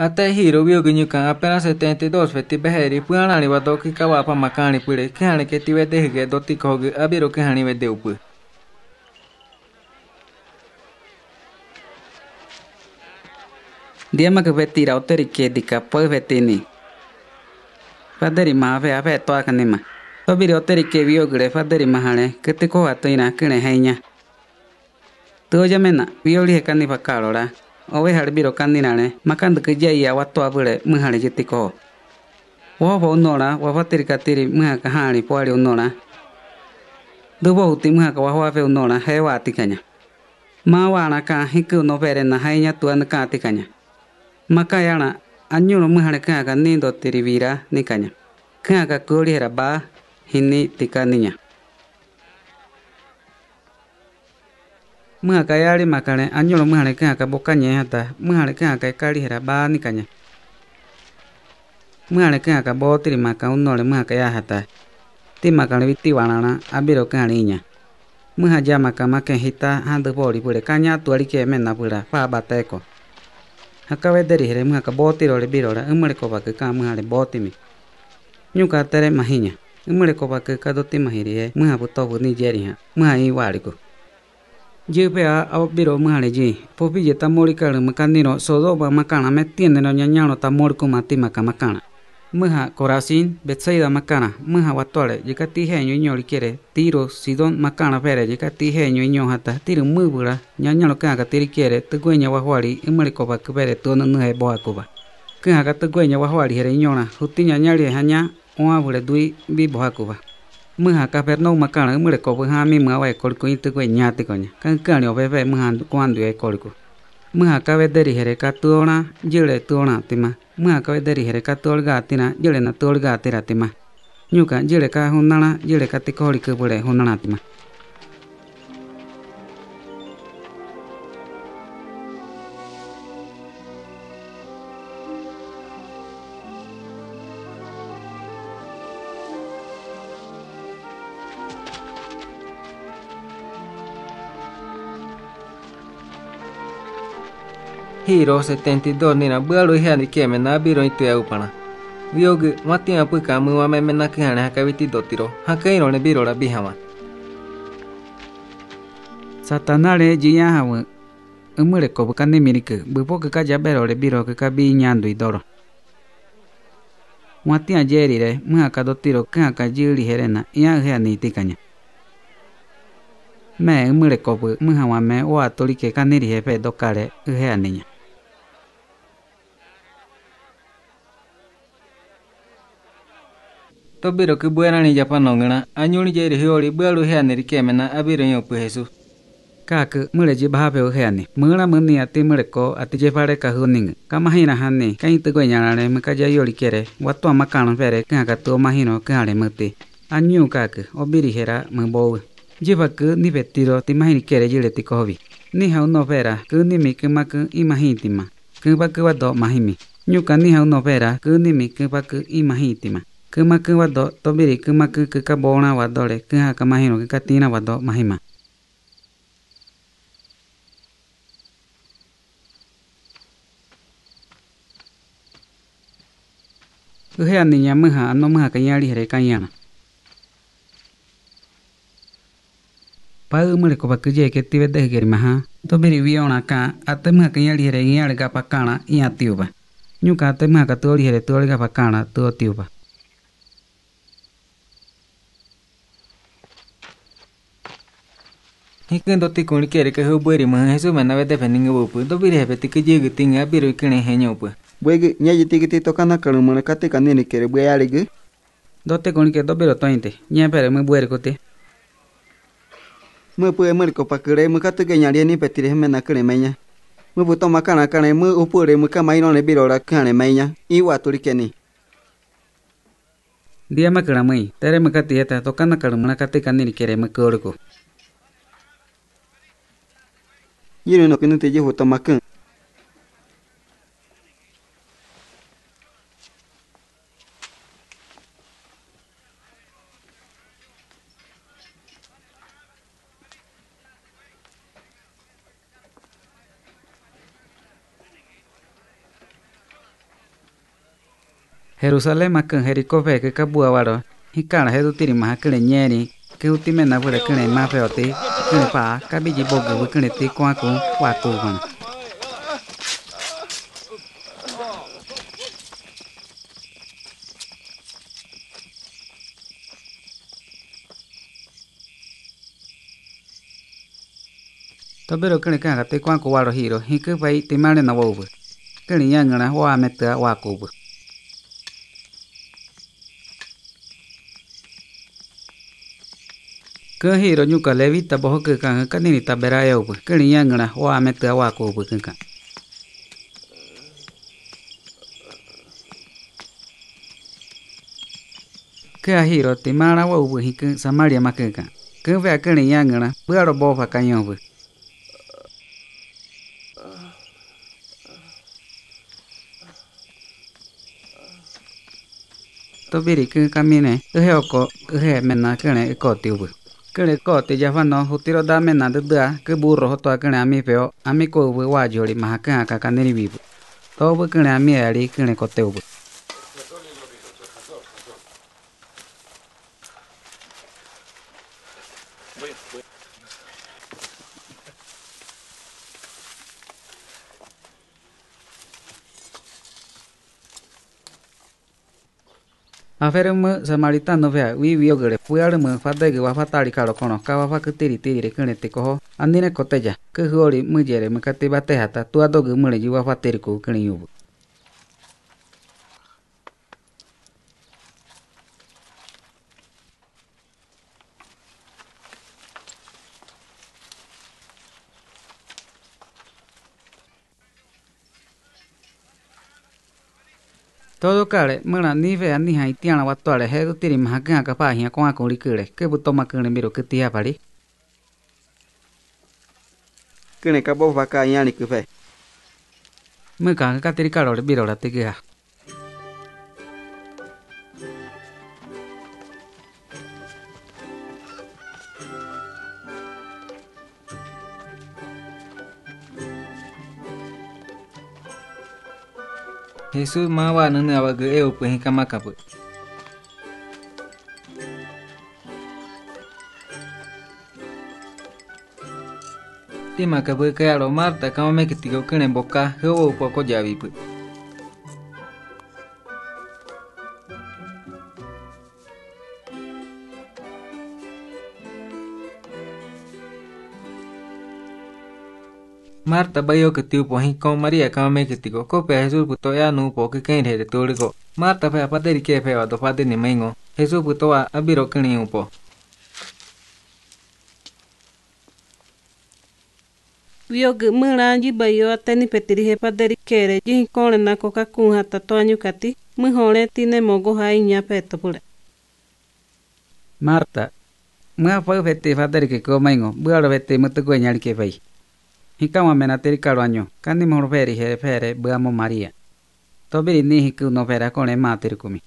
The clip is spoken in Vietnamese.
Ate hiro vio guiño kan apenas 72 veti beheri puna nani wa doki kawa pa makani pule kehane ke tibe dehge doti kohge abiro kehani ve deupu. Diemak veti rauteri ke dika poi veti ni. Faderi maave ave toa kanima. Tobiri oteri ke vio gure faderi mahane kete koha toina kene heinya. Tujamena vio lihe kanipa kalora. Tujamena vio lihe kanipa kalora. owe hali biro kandinale makanduku jaiya watwavule mwihali jitikoho woova unola wafatilika tili mwihaka hali poali unola duvo huti mwihaka wahwave unola hee waatikanya mawalaka hiki unoverena hainyatuani kaatikanya makayala anyulo mwihali kihaka nindo tili vira nikanya kihaka kuulihela baa hini tikaninya mwiha yaalimakale anyulo mwihalekehya kabokanyẽha ta mwihalekehya ekalihela baanikanya mwihalekehya kabootilimaka unole mwihaka yaha ta timakale vitiwalãla abile okehale inya mwiha jamaka makenhita handi poolipwele kanya atualike menapwela paabata eko hakavedelihele mwiha kabootilole bilola imwilekopakы kaamwihale bootimi nyuka atele mahinya imwilekopakı kadotĩmahilihe mwiha putovu nijeliha mwiha iiwaaliku Yepea aopiro mhale ji, popille tamori kare mkaniro sodoba makana me tiende no ñañano tamori kuma timaka makana. Mha Corazín, Betsaida makana, mha watuale, yeka tijeño iñoli quiere, tiro sidon makana pere, yeka tijeño iño hata, tiro mubura, ñañalo kanga tiri quiere, tugueña wahuali, imalikoba kubere tuono nuhe boakuba. Kanga tugueña wahuali jere iñona, jutiña ñalie jaña, oabule dui biboakuba. mha ka perno ma kana mure ko ha mi ma wa kol ku itu ko nya te ko nya kan ka ni obe be mha kwan du deri here ka tu ona jele tu ona ti deri here ka tol ga ti na jele na tol ga ti ra ti ma nyu ka jele ka ka ti ko ri ku Hiro 72 nina bwalo ihani kieme na biro itu ya upana viogu matia puka muwa meme na kihane hakaviti dotiro hakairo ne biro la bihama satanale jiya hawe umure ko bukane miriku bupo ka jabero le biro ka binyando idoro matia jerire muhaka dotiro ka ka jiri herena ya hani tikanya me umure ko bu muhawa me wa tolike kaniri hepe dokare uhea ninya tobiro kibwerani japa nong'ina anyuli jeri hioli bwelu heani rikemena abiro nyopu hesu kak mule ji bhape uhani mula muni ati mule ko ati je pare ka huning kama hina hani kai tu gonya rane me ka jayo likere watu ama kan pere ka ka tu mahino ka ale muti anyu kak obiri hera me bo je bak ni betiro ti mahini kere jile ti ko hobi ni hau no pera ku ni mi ke ma ku imahitima ku bak wa do mahimi nyu ka ni hau no pera ku ni mi ke bak imahitima kama kama wado tobiri kama kama ka bona wadole kaha kama hino ka tina wado mahima Uhe ani nyamu ha ano maha kanyali here kanyana. Pau mure ko bakuje ke tibe de geri maha. To beri wiona ka atem ha kanyali here ngial ga pakana iya tiuba. Nyuka atem ha ka toli here toli ga pakana to tiuba. Hikendo tikuni kere ke hubweri mwa Yesu manawe defending upu. Dobiri hebe tikijigi tinga biru kine henye upu. Bwege nyaji tikiti tokana kalumana katika nini kere bwe yarigi. Dote kuni ke dobiro tointe. Nyapere mwe bweri kote. Mwe pue mwe kopakire mwe katika nyari ni petire heme na kire menya. Mwe buto makana kane mwe upure mwe kama ino ne biro rakane menya. Iwa tulikeni. Dia makala mwe. Tere mwe katiheta tokana kalumana katika nini kere mwe koriko. yiru no kinu teji hutomakun Jerusalén makun Jericó ve que kabua waro hikala hedu tiri maha kile nyeri ke utimena vure kile mafeoti kung pa ka bi ji bo gu ku ne ti kwa ku wa ku ban to bero kene ka ga của quả ku wa ro hi ro hi ku bai ti ma le na wo bu kene ya ngana wa me ta wa ku bu kahi ro nyuka levi ta boho ke kan ka ni ta bera yo pu ke ni yang na wa me ta wa ko pu kan ke ahi ro ti mara wa u hi samaria ma ke kan ke ve ke ni yang na bu ro bo fa kan yo pu to biri ke kamine ke he ko ke he men na ke ne ko ti kele ko te jafa no hutiro da me na dda ke burro ho t a kene ami peo ami ko bu wa j o l i ma ka ka ka neri bi to bu kene ami a l i kene ko te bu Wait, wait. a f e r e m u samaritanove awi w i o g e r e f u i a l e m u fadege wafa talikalo kono ka wafa k u t i r i tirire kenete koho andine koteja kehuori mujere mkate batehata tuadoge mule ji wafa t i r i k u k e n e y u b u Todo kale, mula nive ani hai tiana watuale hedu tiri mahakanga kapahia kwa o kulikile, kebu toma kile m i r o kitia pali. Kine kabo vaka yani kufe. Mika kakatiri kalole birola tigia. Jesus mawa nene awaga eo pe hika makapu. Ti makapu kaya lo marta kama mekitigo kene boka hewa upoko javipu. Marta bayo que tiu po hinko María kame que tigo cope Jesús puto ya nu po que ken de tuligo. Marta fe apateri que fe va dopate ni mengo. Jesús puto va abiro kini upo. Vio que mula ji bayo ateni petiri he pateri kere ji hinko le na coca kun hata to anyu kati. Mujole tine mogo ha iña peto pula. Marta, mua fue fete fateri que comengo. Bua lo vete mutu kueñal que fei. Hikag̃uáme natyrikaro'año kanimohõvéri he'ẽpere vy'amomárija. Toviri ni hiky novéra korẽ mátyrikumi.